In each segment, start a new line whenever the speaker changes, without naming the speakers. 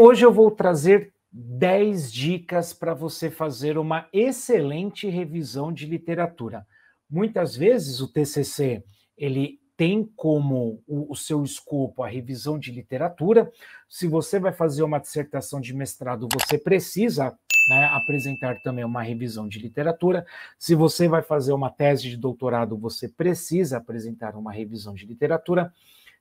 Hoje eu vou trazer 10 dicas para você fazer uma excelente revisão de literatura. Muitas vezes o TCC ele tem como o, o, seu escopo a revisão de literatura. Se você vai fazer uma dissertação de mestrado, você precisa né, apresentar também uma revisão de literatura. Se você vai fazer uma tese de doutorado, você precisa apresentar uma revisão de literatura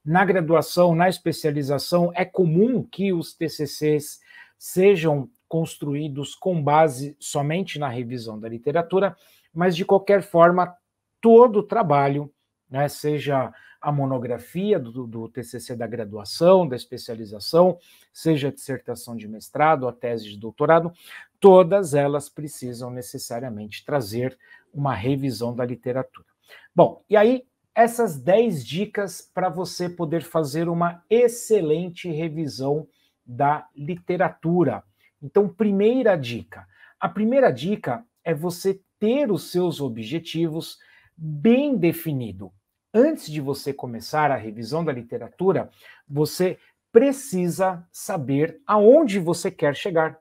na graduação, na especialização, é comum que os TCCs sejam construídos com base somente na revisão da literatura, mas de qualquer forma, todo o trabalho, né, seja a monografia do, do, TCC da graduação, da especialização, seja a dissertação de mestrado, a tese de doutorado, todas elas precisam necessariamente trazer uma revisão da literatura. Bom, e aí essas 10 dicas para você poder fazer uma excelente revisão da literatura. Então, primeira dica. A primeira dica é você ter os seus objetivos bem definido. Antes de você começar a revisão da literatura, você precisa saber aonde você quer chegar.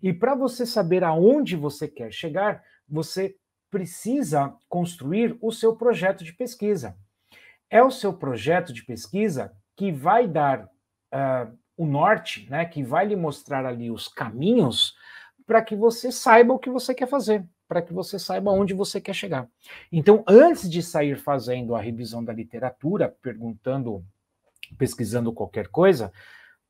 E para você saber aonde você quer chegar, você precisa construir o seu projeto de pesquisa. É o seu projeto de pesquisa que vai dar uh, o norte, né, que vai lhe mostrar ali os caminhos para que você saiba o que você quer fazer, para que você saiba onde você quer chegar. Então, antes de sair fazendo a revisão da literatura, perguntando, pesquisando qualquer coisa,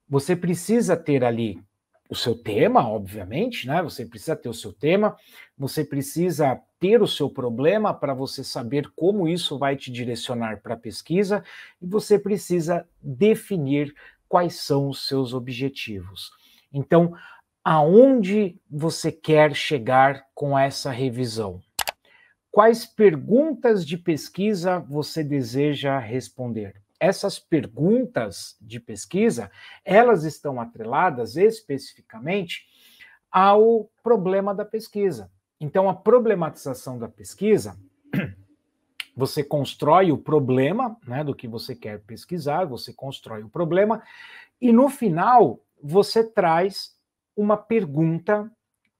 você precisa ter ali o seu tema, obviamente, né? Você precisa ter o seu tema, você precisa ter o seu problema, para você saber como isso vai te direcionar para a pesquisa, e você precisa definir quais são os seus objetivos. Então, aonde você quer chegar com essa revisão? Quais perguntas de pesquisa você deseja responder? Essas perguntas de pesquisa, elas estão atreladas especificamente ao problema da pesquisa. Então, a problematização da pesquisa, você constrói o problema né, do que você quer pesquisar, você constrói o problema, e no final você traz uma pergunta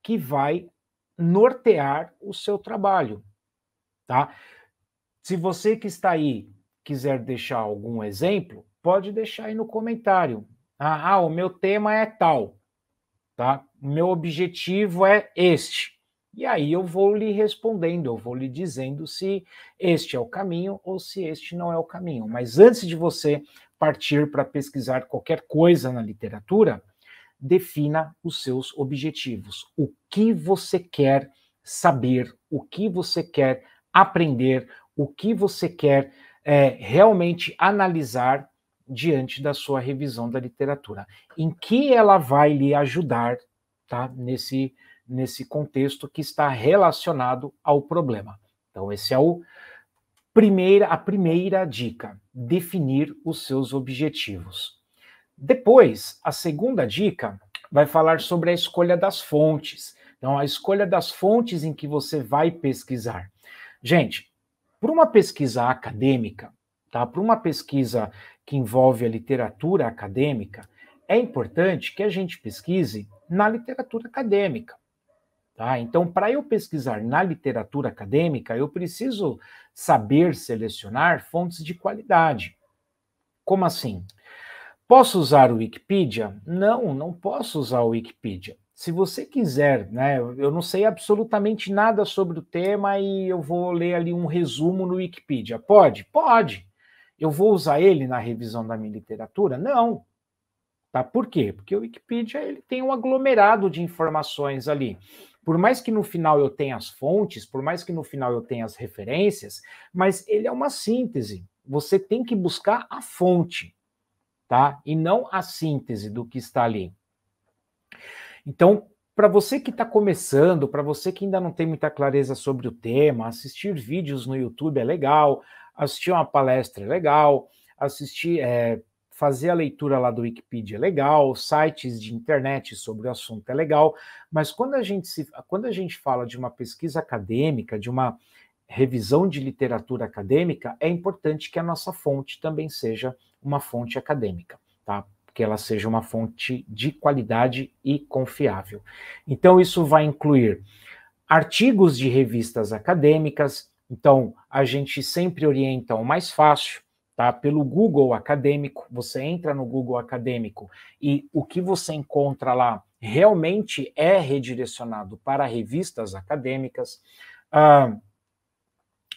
que vai nortear o seu trabalho. Tá? Se você que está aí quiser deixar algum exemplo, pode deixar aí no comentário. Ah, ah o meu tema é tal, tá? O meu objetivo é este. E aí eu vou lhe respondendo, eu vou lhe dizendo se este é o caminho ou se este não é o caminho. Mas antes de você partir para pesquisar qualquer coisa na literatura, defina os seus objetivos. O que você quer saber, o que você quer aprender, o que você quer é, realmente analisar diante da sua revisão da literatura. Em que ela vai lhe ajudar, tá? Nesse nesse contexto que está relacionado ao problema. Então, esse é o primeira, a primeira dica: definir os seus objetivos. Depois, a segunda dica vai falar sobre a escolha das fontes. Então, a escolha das fontes em que você vai pesquisar. Gente, para uma pesquisa acadêmica, tá? Para uma pesquisa que envolve a literatura acadêmica, é importante que a gente pesquise na literatura acadêmica. Tá? Então, para eu pesquisar na literatura acadêmica, eu preciso saber selecionar fontes de qualidade. Como assim? Posso usar o Wikipedia? Não, não posso usar o Wikipedia. Se você quiser, né, eu não sei absolutamente nada sobre o tema e eu vou ler ali um resumo no Wikipedia. Pode? Pode. Eu vou usar ele na revisão da minha literatura? Não. Tá? Por quê? Porque o Wikipedia ele tem um aglomerado de informações ali. Por mais que no final eu tenha as fontes, por mais que no final eu tenha as referências, mas ele é uma síntese. Você tem que buscar a fonte, tá? E não a síntese do que está ali. Então, para você que está começando, para você que ainda não tem muita clareza sobre o tema, assistir vídeos no YouTube é legal, assistir uma palestra é legal, assistir é, fazer a leitura lá do Wikipedia é legal, sites de internet sobre o assunto é legal, mas quando a gente, se, quando a gente fala de uma pesquisa acadêmica, de uma revisão de literatura acadêmica, é importante que a nossa fonte também seja uma fonte acadêmica, tá? Que ela seja uma fonte de qualidade e confiável. Então, isso vai incluir artigos de revistas acadêmicas, então a gente sempre orienta o mais fácil, tá? Pelo Google Acadêmico, você entra no Google Acadêmico e o que você encontra lá realmente é redirecionado para revistas acadêmicas, ah,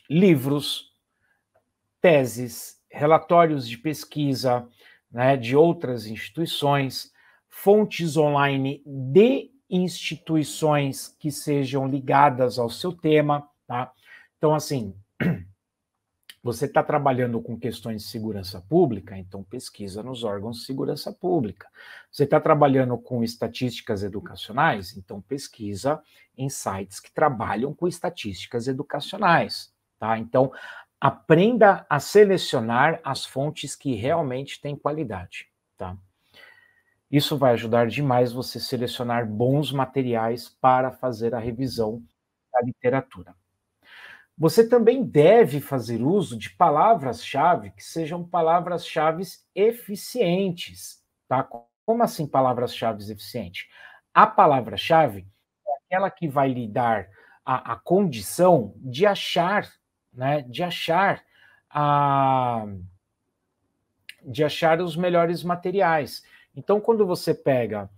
livros, teses, relatórios de pesquisa né, de outras instituições, fontes online de instituições que sejam ligadas ao seu tema, tá? Então, assim, Você está trabalhando com questões de segurança pública, então pesquisa nos órgãos de segurança pública. Você está trabalhando com estatísticas educacionais, então pesquisa em sites que trabalham com estatísticas educacionais, tá? Então aprenda a selecionar as fontes que realmente têm qualidade, tá? Isso vai ajudar demais você selecionar bons materiais para fazer a revisão da literatura. Você também deve fazer uso de palavras-chave que sejam palavras-chave eficientes, tá? Como assim palavras-chave eficientes? A palavra-chave é aquela que vai lhe dar a, a condição de achar, né? De achar a de achar os melhores materiais. Então, quando você pega,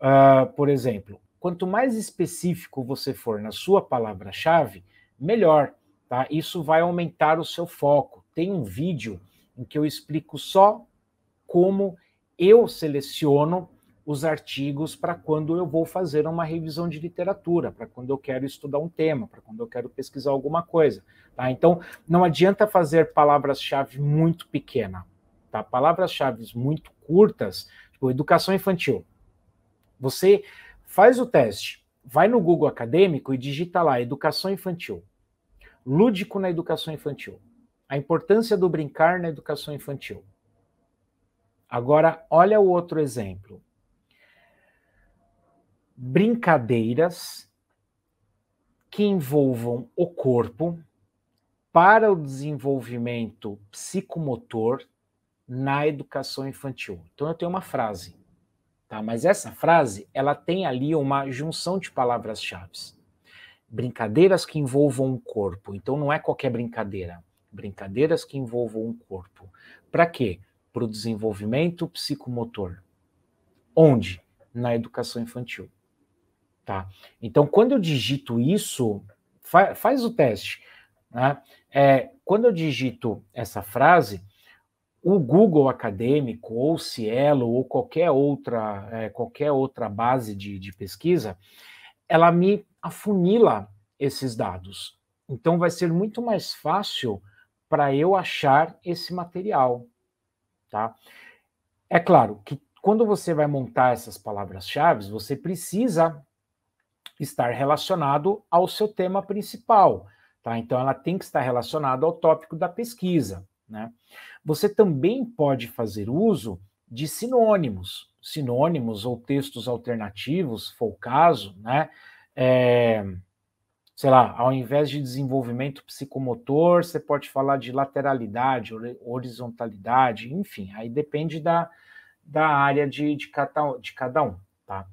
uh, por exemplo, quanto mais específico você for na sua palavra-chave, melhor. Tá? Isso vai aumentar o seu foco. Tem um vídeo em que eu explico só como eu seleciono os artigos para quando eu vou fazer uma revisão de literatura, para quando eu quero estudar um tema, para quando eu quero pesquisar alguma coisa. Tá? Então, não adianta fazer palavras-chave muito pequena, tá? palavras-chave muito curtas, tipo educação infantil. Você faz o teste, vai no Google Acadêmico e digita lá educação infantil lúdico na educação infantil. A importância do brincar na educação infantil. Agora, olha o outro exemplo. Brincadeiras que envolvam o corpo para o desenvolvimento psicomotor na educação infantil. Então eu tenho uma frase, tá? Mas essa frase, ela tem ali uma junção de palavras-chave brincadeiras que envolvam o corpo. Então não é qualquer brincadeira, brincadeiras que envolvam o corpo. Para quê? Para o desenvolvimento psicomotor. Onde? Na educação infantil. Tá? Então, quando eu digito isso, fa faz o teste. Né? É, quando eu digito essa frase, o Google acadêmico, ou Cielo, ou qualquer outra, é, qualquer outra base de, de pesquisa, ela me afunila esses dados. Então, vai ser muito mais fácil para eu achar esse material, tá? É claro que quando você vai montar essas palavras-chave, você precisa estar relacionado ao seu tema principal, tá? Então, ela tem que estar relacionada ao tópico da pesquisa, né? Você também pode fazer uso de sinônimos, sinônimos ou textos alternativos, for o caso, né? é, sei lá, ao invés de desenvolvimento psicomotor, você pode falar de lateralidade, horizontalidade, enfim, aí depende da, da área de, de, cada, de cada um, tá?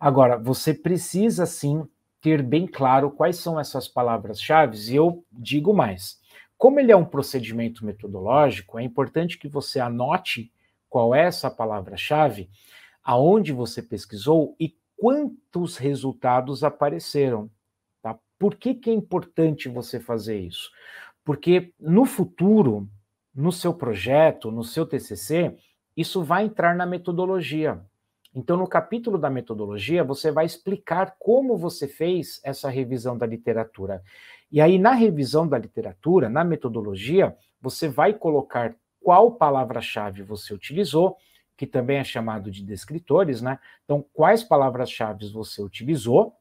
Agora, você precisa sim ter bem claro quais são essas palavras-chave, e eu digo mais. Como ele é um procedimento metodológico, é importante que você anote qual é essa palavra-chave, aonde você pesquisou e quantos resultados apareceram. Tá? Por que, que é importante você fazer isso? Porque no futuro, no seu projeto, no seu TCC, isso vai entrar na metodologia. Então, no capítulo da metodologia, você vai explicar como você fez essa revisão da literatura. E aí, na revisão da literatura, na metodologia, você vai colocar qual palavra-chave você utilizou que também é chamado de descritores, né? Então, quais palavras-chave você utilizou,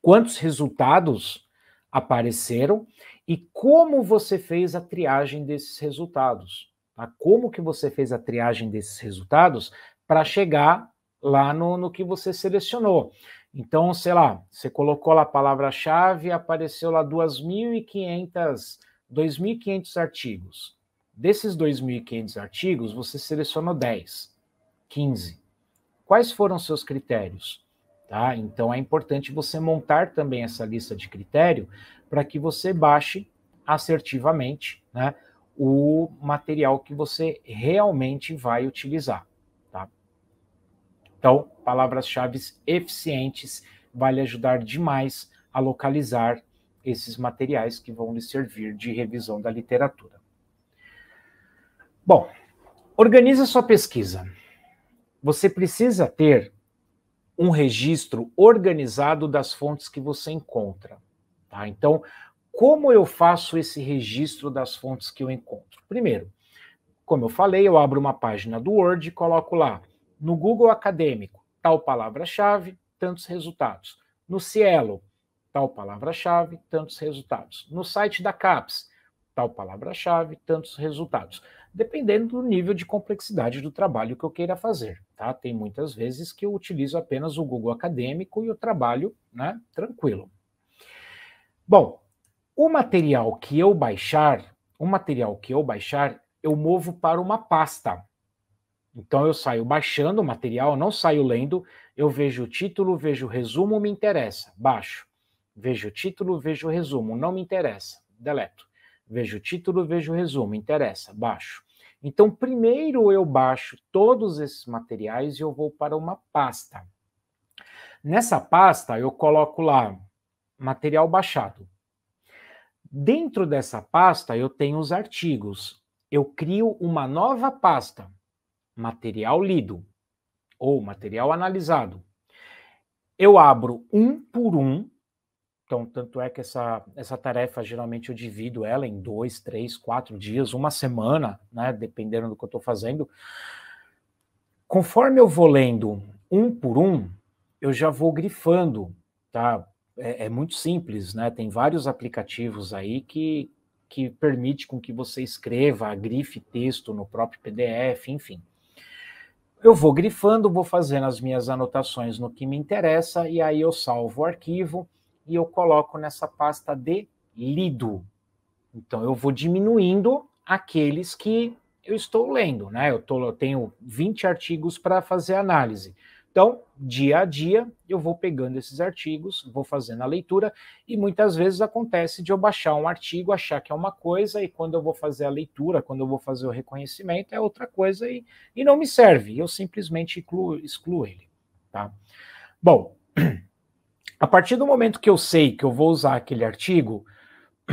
quantos resultados apareceram e como você fez a triagem desses resultados. Tá? Como que você fez a triagem desses resultados para chegar lá no, no que você selecionou. Então, sei lá, você colocou lá a palavra-chave, apareceu lá 2.500 artigos. Desses 2.500 artigos, você selecionou 10, 15. Quais foram seus critérios? Tá? Então é importante você montar também essa lista de critério para que você baixe assertivamente né, o material que você realmente vai utilizar. Tá? Então, palavras-chave eficientes vai lhe ajudar demais a localizar esses materiais que vão lhe servir de revisão da literatura. Bom, organize sua pesquisa. Você precisa ter um registro organizado das fontes que você encontra. Tá? Então, como eu faço esse registro das fontes que eu encontro? Primeiro, como eu falei, eu abro uma página do Word e coloco lá no Google Acadêmico, tal palavra-chave, tantos resultados. No Cielo, tal palavra-chave, tantos resultados. No site da CAPES, tal palavra-chave, tantos resultados dependendo do nível de complexidade do trabalho que eu queira fazer. Tá? Tem muitas vezes que eu utilizo apenas o Google Acadêmico e o trabalho né, tranquilo. Bom, o material que eu baixar, o material que eu baixar, eu movo para uma pasta. Então eu saio baixando o material, não saio lendo, eu vejo o título, vejo o resumo, me interessa, baixo. Vejo o título, vejo o resumo, não me interessa, deleto. Vejo o título, vejo o resumo, interessa, baixo. Então, primeiro eu baixo todos esses materiais e eu vou para uma pasta. Nessa pasta, eu coloco lá material baixado. Dentro dessa pasta, eu tenho os artigos. Eu crio uma nova pasta, material lido ou material analisado. Eu abro um por um então, tanto é que essa, essa tarefa geralmente eu divido ela em dois, três, quatro dias, uma semana, né? Dependendo do que eu estou fazendo. Conforme eu vou lendo um por um, eu já vou grifando, tá? É, é muito simples, né? Tem vários aplicativos aí que, que permite com que você escreva, grife texto no próprio PDF, enfim eu vou grifando, vou fazendo as minhas anotações no que me interessa e aí eu salvo o arquivo e eu coloco nessa pasta de lido. Então eu vou diminuindo aqueles que eu estou lendo, né? Eu, tô, eu tenho 20 artigos para fazer análise. Então, dia a dia, eu vou pegando esses artigos, vou fazendo a leitura, e muitas vezes acontece de eu baixar um artigo, achar que é uma coisa, e quando eu vou fazer a leitura, quando eu vou fazer o reconhecimento, é outra coisa e, e não me serve. Eu simplesmente excluo, excluo ele. Tá? Bom. A partir do momento que eu sei que eu vou usar aquele artigo,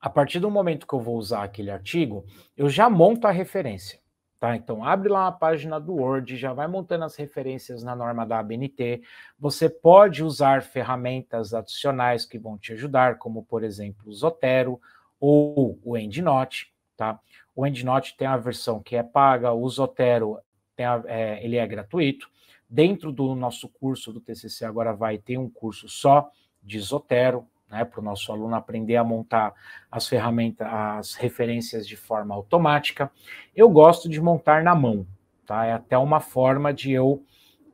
a partir do momento que eu vou usar aquele artigo, eu já monto a referência. Tá? Então, abre lá a página do Word, já vai montando as referências na norma da ABNT. Você pode usar ferramentas adicionais que vão te ajudar, como, por exemplo, o Zotero ou o EndNote. Tá? O EndNote tem a versão que é paga, o Zotero a, é, ele é gratuito. Dentro do nosso curso do TCC agora vai ter um curso só de Zotero, né, para o nosso aluno aprender a montar as ferramentas, as referências de forma automática. Eu gosto de montar na mão, tá? É até uma forma de eu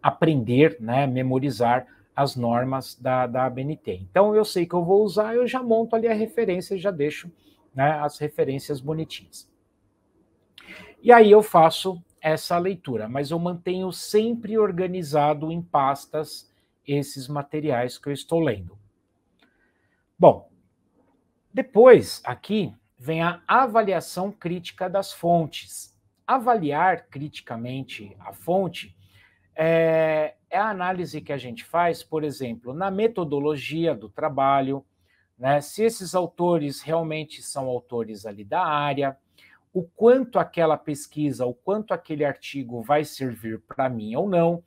aprender, né, memorizar as normas da, da ABNT. Então, eu sei que eu vou usar, eu já monto ali a referência, já deixo né, as referências bonitinhas. E aí eu faço essa leitura, mas eu mantenho sempre organizado em pastas esses materiais que eu estou lendo. Bom, depois aqui vem a avaliação crítica das fontes. Avaliar criticamente a fonte é, é, a análise que a gente faz, por exemplo, na metodologia do trabalho, né, se esses autores realmente são autores ali da área, o quanto aquela pesquisa, o quanto aquele artigo vai servir para mim ou não,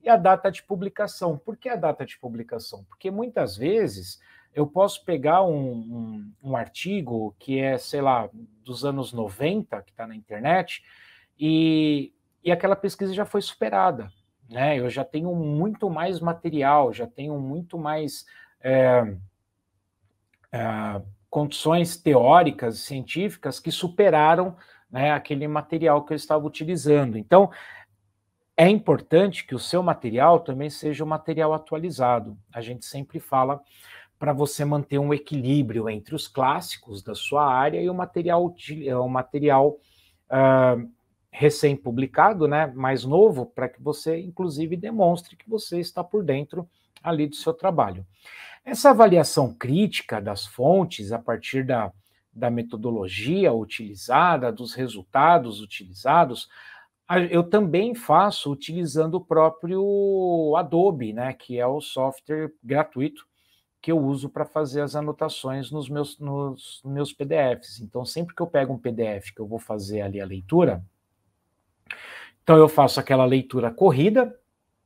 e a data de publicação. Por que a data de publicação? Porque muitas vezes eu posso pegar um, um, um artigo que é, sei lá, dos anos 90, que está na internet, e, e aquela pesquisa já foi superada. Né? Eu já tenho muito mais material, já tenho muito mais. É, é, condições teóricas, científicas, que superaram né, aquele material que eu estava utilizando. Então, é importante que o seu material também seja um material atualizado. A gente sempre fala para você manter um equilíbrio entre os clássicos da sua área e o material, é, o material uh, recém-publicado, né, mais novo, para que você, inclusive, demonstre que você está por dentro ali do seu trabalho. Essa avaliação crítica das fontes a partir da, da metodologia utilizada, dos resultados utilizados, eu também faço utilizando o próprio Adobe, né, que é o software gratuito que eu uso para fazer as anotações nos meus, nos meus PDFs. Então, sempre que eu pego um PDF que eu vou fazer ali a leitura, então eu faço aquela leitura corrida,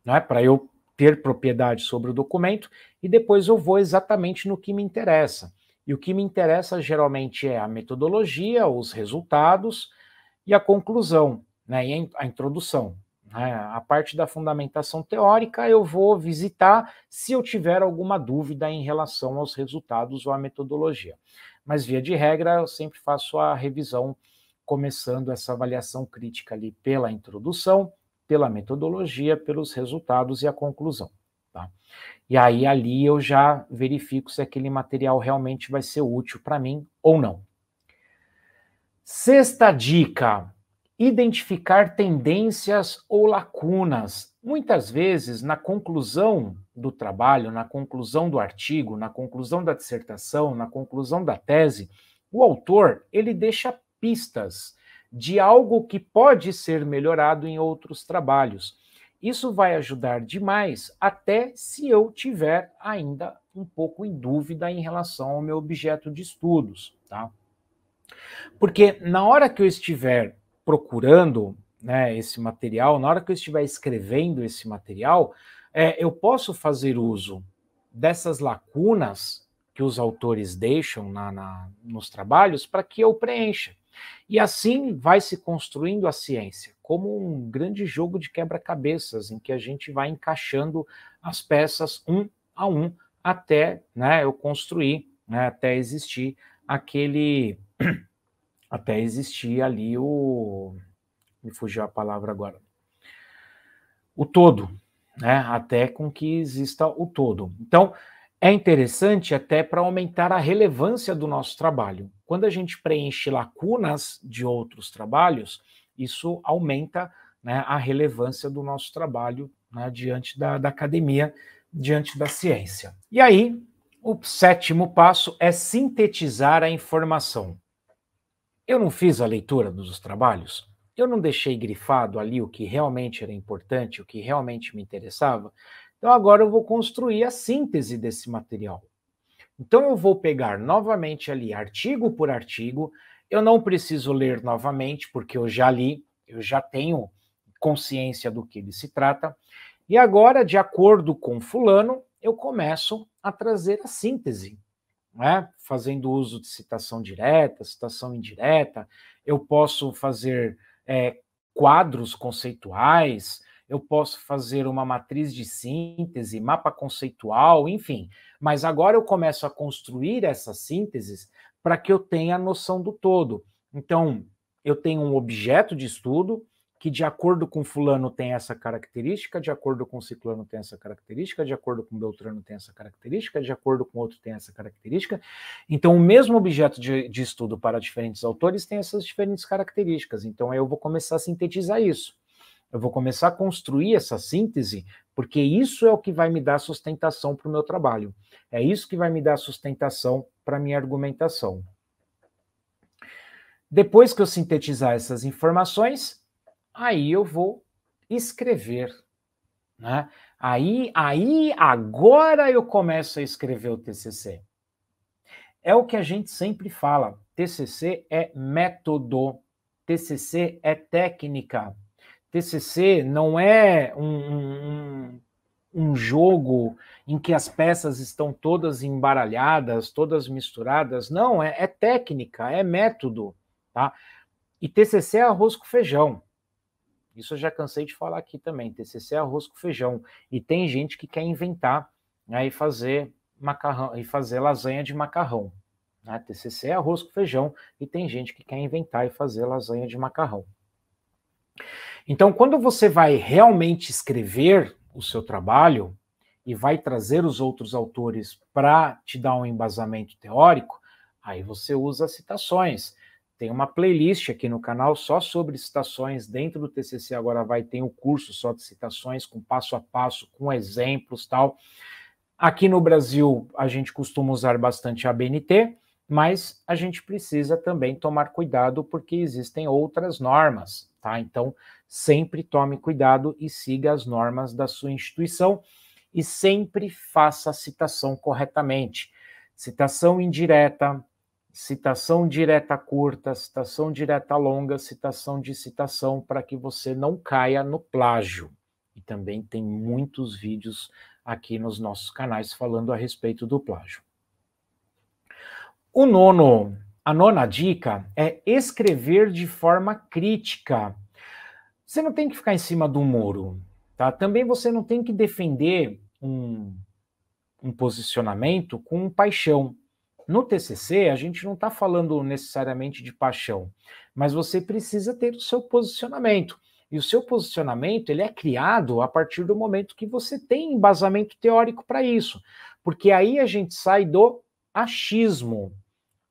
né, para eu ter propriedade sobre o documento e depois eu vou exatamente no que me interessa. E o que me interessa geralmente é a metodologia, os resultados e a conclusão, né, e a introdução. Né? A parte da fundamentação teórica eu vou visitar se eu tiver alguma dúvida em relação aos resultados ou à metodologia. Mas, via de regra, eu sempre faço a revisão, começando essa avaliação crítica ali pela introdução, pela metodologia, pelos resultados e a conclusão. Tá? E aí ali eu já verifico se aquele material realmente vai ser útil para mim ou não. Sexta dica: identificar tendências ou lacunas. Muitas vezes, na conclusão do trabalho, na conclusão do artigo, na conclusão da dissertação, na conclusão da tese, o autor ele deixa pistas de algo que pode ser melhorado em outros trabalhos. Isso vai ajudar demais, até se eu tiver ainda um pouco em dúvida em relação ao meu objeto de estudos, tá? Porque na hora que eu estiver procurando né, esse material, na hora que eu estiver escrevendo esse material, é, eu posso fazer uso dessas lacunas que os autores deixam na, na nos trabalhos para que eu preencha. E assim vai se construindo a ciência, como um grande jogo de quebra-cabeças, em que a gente vai encaixando as peças um a um até né, eu construir, né, até existir aquele. até existir ali o. Me fugiu a palavra agora. O todo, né, até com que exista o todo. Então, é interessante até para aumentar a relevância do nosso trabalho. Quando a gente preenche lacunas de outros trabalhos, isso aumenta né, a relevância do nosso trabalho né, diante da, da academia, diante da ciência. E aí, o sétimo passo é sintetizar a informação. Eu não fiz a leitura dos trabalhos, eu não deixei grifado ali o que realmente era importante, o que realmente me interessava, então agora eu vou construir a síntese desse material. Então eu vou pegar novamente ali artigo por artigo. Eu não preciso ler novamente porque eu já li, eu já tenho consciência do que ele se trata. E agora, de acordo com fulano, eu começo a trazer a síntese, né? fazendo uso de citação direta, citação indireta. Eu posso fazer é, quadros conceituais, eu posso fazer uma matriz de síntese, mapa conceitual, enfim. Mas agora eu começo a construir essas sínteses para que eu tenha a noção do todo. Então, eu tenho um objeto de estudo que, de acordo com Fulano, tem essa característica, de acordo com Ciclano, tem essa característica, de acordo com Beltrano, tem essa característica, de acordo com outro, tem essa característica. Então, o mesmo objeto de, de estudo para diferentes autores tem essas diferentes características. Então, eu vou começar a sintetizar isso eu vou começar a construir essa síntese, porque isso é o que vai me dar sustentação para o meu trabalho. É isso que vai me dar sustentação para a minha argumentação. Depois que eu sintetizar essas informações, aí eu vou escrever. Né? Aí, aí, agora eu começo a escrever o TCC. É o que a gente sempre fala: TCC é método, TCC é técnica. TCC não é um, um, um, jogo em que as peças estão todas embaralhadas, todas misturadas. Não, é, é técnica, é método, tá? E TCC é arroz com feijão. Isso eu já cansei de falar aqui também. TCC é arroz com feijão. E tem gente que quer inventar né, e fazer macarrão e fazer lasanha de macarrão. Né? TCC é arroz com feijão e tem gente que quer inventar e fazer lasanha de macarrão. Então, quando você vai realmente escrever o seu trabalho e vai trazer os outros autores para te dar um embasamento teórico, aí você usa citações. Tem uma playlist aqui no canal só sobre citações. Dentro do TCC agora vai ter um curso só de citações, com passo a passo, com exemplos tal. Aqui no Brasil, a gente costuma usar bastante a BNT, mas a gente precisa também tomar cuidado porque existem outras normas tá? Então, sempre tome cuidado e siga as normas da sua instituição e sempre faça a citação corretamente. Citação indireta, citação direta curta, citação direta longa, citação de citação, para que você não caia no plágio. E também tem muitos vídeos aqui nos nossos canais falando a respeito do plágio. O nono a nona dica é escrever de forma crítica. Você não tem que ficar em cima do muro, tá? Também você não tem que defender um, um posicionamento com paixão. No TCC, a gente não está falando necessariamente de paixão, mas você precisa ter o seu posicionamento. E o seu posicionamento ele é criado a partir do momento que você tem embasamento teórico para isso, porque aí a gente sai do achismo,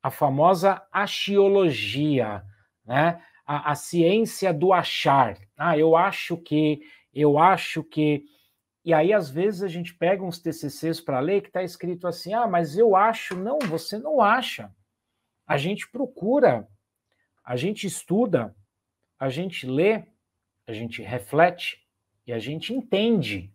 a famosa axiologia, né? A, a, ciência do achar. Ah, eu acho que, eu acho que. E aí, às vezes, a gente pega uns TCCs para ler que está escrito assim: ah, mas eu acho. Não, você não acha. A gente procura, a gente estuda, a gente lê, a gente reflete e a gente entende.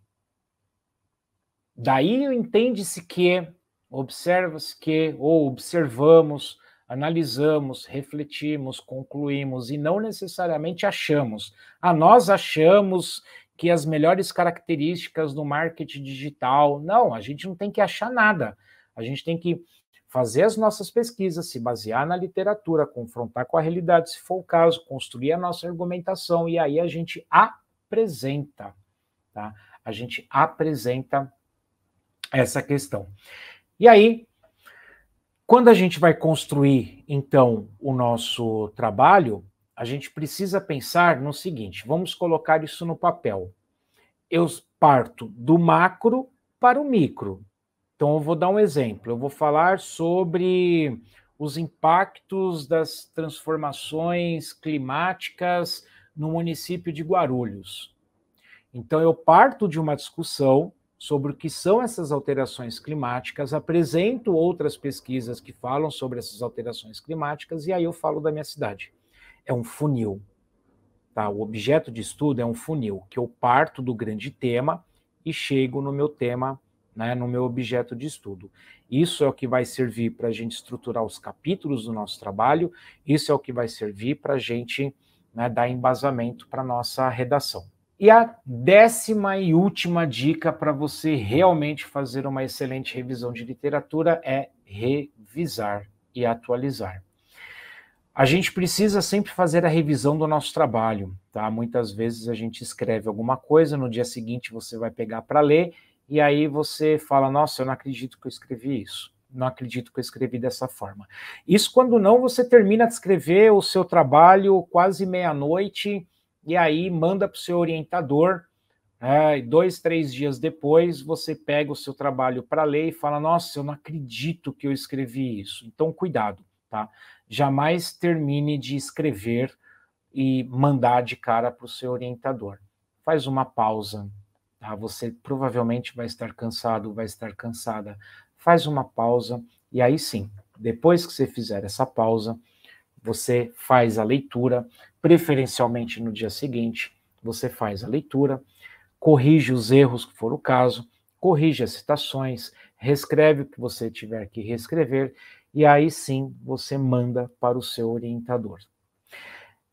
Daí entende-se que observa-se que, ou observamos, analisamos, refletimos, concluímos e não necessariamente achamos. A ah, nós achamos que as melhores características do marketing digital. Não, a gente não tem que achar nada. A gente tem que fazer as nossas pesquisas, se basear na literatura, confrontar com a realidade, se for o caso, construir a nossa argumentação e aí a gente apresenta, tá? A gente apresenta essa questão. E aí, quando a gente vai construir, então, o nosso trabalho, a gente precisa pensar no seguinte: vamos colocar isso no papel. Eu parto do macro para o micro. Então, eu vou dar um exemplo. Eu vou falar sobre os impactos das transformações climáticas no município de Guarulhos. Então, eu parto de uma discussão sobre o que são essas alterações climáticas, apresento outras pesquisas que falam sobre essas alterações climáticas e aí eu falo da minha cidade. É um funil. Tá? O objeto de estudo é um funil, que eu parto do grande tema e chego no meu tema, né, no meu objeto de estudo. Isso é o que vai servir para a gente estruturar os capítulos do nosso trabalho, isso é o que vai servir para a gente né, dar embasamento para a nossa redação. E a décima e última dica para você realmente fazer uma excelente revisão de literatura é revisar e atualizar. A gente precisa sempre fazer a revisão do nosso trabalho, tá? Muitas vezes a gente escreve alguma coisa, no dia seguinte você vai pegar para ler e aí você fala: "Nossa, eu não acredito que eu escrevi isso. Não acredito que eu escrevi dessa forma". Isso quando não você termina de escrever o seu trabalho quase meia-noite e aí manda para o seu orientador. É, dois, três dias depois, você pega o seu trabalho para ler e fala: Nossa, eu não acredito que eu escrevi isso. Então, cuidado, tá? Jamais termine de escrever e mandar de cara para o seu orientador. Faz uma pausa, tá? Você provavelmente vai estar cansado, vai estar cansada. Faz uma pausa e aí sim, depois que você fizer essa pausa, você faz a leitura preferencialmente no dia seguinte, você faz a leitura, corrige os erros que for o caso, corrige as citações, reescreve o que você tiver que reescrever e aí sim você manda para o seu orientador.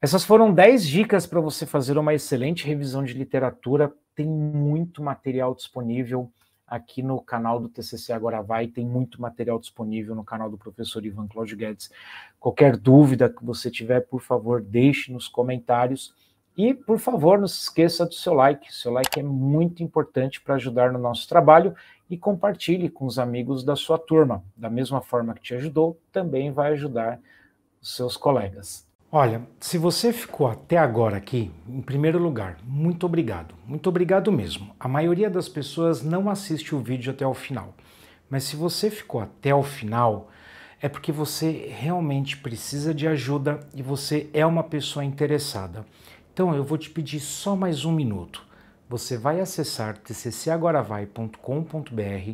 Essas foram 10 dicas para você fazer uma excelente revisão de literatura. Tem muito material disponível aqui no canal do TCC Agora Vai, tem muito material disponível no canal do professor Ivan Cláudio Guedes. Qualquer dúvida que você tiver, por favor, deixe nos comentários. E, por favor, não se esqueça do seu like. seu like é muito importante para ajudar no nosso trabalho e compartilhe com os amigos da sua turma. Da mesma forma que te ajudou, também vai ajudar os seus colegas. Olha, se você ficou até agora aqui, em primeiro lugar, muito obrigado. Muito obrigado mesmo. A maioria das pessoas não assiste o vídeo até o final. Mas se você ficou até o final, é porque você realmente precisa de ajuda e você é uma pessoa interessada. Então eu vou te pedir só mais um minuto. Você vai acessar tccagoravai.com.br,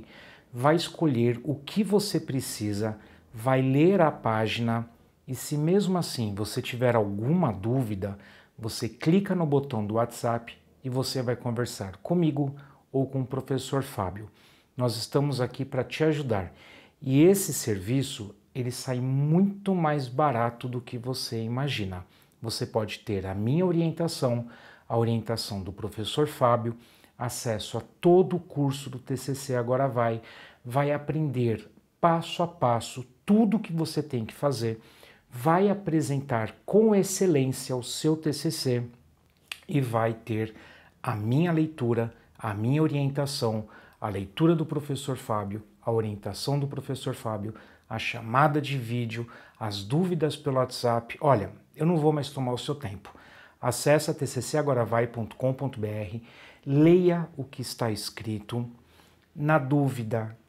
vai escolher o que você precisa, vai ler a página e se mesmo assim você tiver alguma dúvida, você clica no botão do WhatsApp e você vai conversar comigo ou com o professor Fábio. Nós estamos aqui para te ajudar. E esse serviço, ele sai muito mais barato do que você imagina. Você pode ter a minha orientação, a orientação do professor Fábio, acesso a todo o curso do TCC Agora Vai, vai aprender passo a passo tudo o que você tem que fazer vai apresentar com excelência o seu TCC e vai ter a minha leitura, a minha orientação, a leitura do professor Fábio, a orientação do professor Fábio, a chamada de vídeo, as dúvidas pelo WhatsApp. Olha, eu não vou mais tomar o seu tempo. Acesse tccagoravai.com.br, leia o que está escrito. Na dúvida,